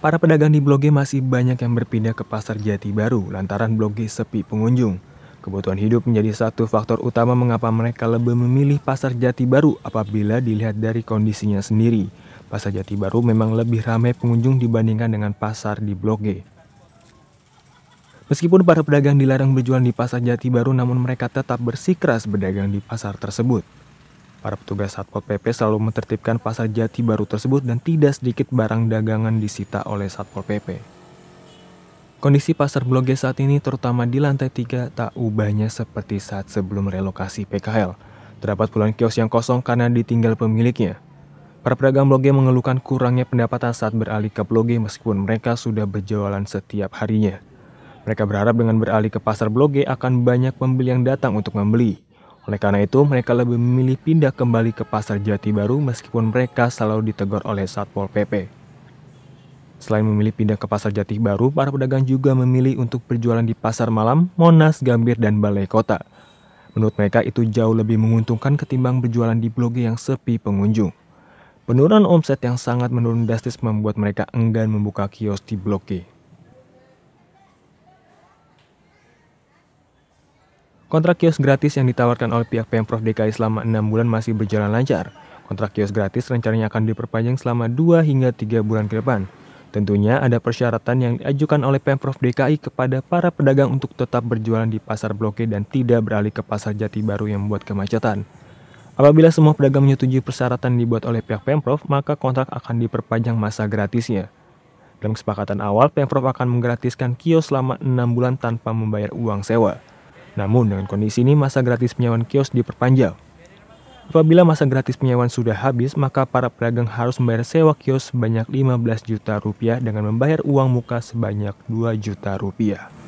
Para pedagang di Blok G masih banyak yang berpindah ke pasar Jati Baru lantaran Blok G sepi pengunjung. Kebutuhan hidup menjadi satu faktor utama mengapa mereka lebih memilih pasar Jati Baru apabila dilihat dari kondisinya sendiri. Pasar Jati Baru memang lebih ramai pengunjung dibandingkan dengan pasar di Blok G. Meskipun para pedagang dilarang berjualan di pasar Jati Baru namun mereka tetap bersikeras berdagang di pasar tersebut. Para petugas Satpol PP selalu menertibkan pasar jati baru tersebut dan tidak sedikit barang dagangan disita oleh Satpol PP. Kondisi pasar Blok G saat ini terutama di lantai 3 tak ubahnya seperti saat sebelum relokasi PKL. Terdapat puluhan kios yang kosong karena ditinggal pemiliknya. Para pedagang Blok G mengeluhkan kurangnya pendapatan saat beralih ke Blok G meskipun mereka sudah berjualan setiap harinya. Mereka berharap dengan beralih ke pasar Blok G akan banyak pembeli yang datang untuk membeli. Oleh karena itu, mereka lebih memilih pindah kembali ke pasar Jati Baru meskipun mereka selalu ditegur oleh Satpol PP. Selain memilih pindah ke pasar Jati Baru, para pedagang juga memilih untuk berjualan di pasar malam, Monas, Gambir, dan Balai Kota. Menurut mereka itu jauh lebih menguntungkan ketimbang berjualan di Blok yang sepi pengunjung. Penurunan omset yang sangat menurun drastis membuat mereka enggan membuka kios di Blok G. Kontrak kios gratis yang ditawarkan oleh pihak Pemprov DKI selama 6 bulan masih berjalan lancar. Kontrak kios gratis rencananya akan diperpanjang selama 2 hingga 3 bulan ke depan. Tentunya ada persyaratan yang diajukan oleh Pemprov DKI kepada para pedagang untuk tetap berjualan di pasar Blok dan tidak beralih ke pasar Jati Baru yang membuat kemacetan. Apabila semua pedagang menyetujui persyaratan dibuat oleh pihak Pemprov, maka kontrak akan diperpanjang masa gratisnya. Dalam kesepakatan awal, Pemprov akan menggratiskan kios selama 6 bulan tanpa membayar uang sewa. Namun dengan kondisi ini masa gratis penyewaan kios diperpanjang. Apabila masa gratis penyewaan sudah habis, maka para pedagang harus membayar sewa kios sebanyak 15 juta rupiah dengan membayar uang muka sebanyak 2 juta rupiah.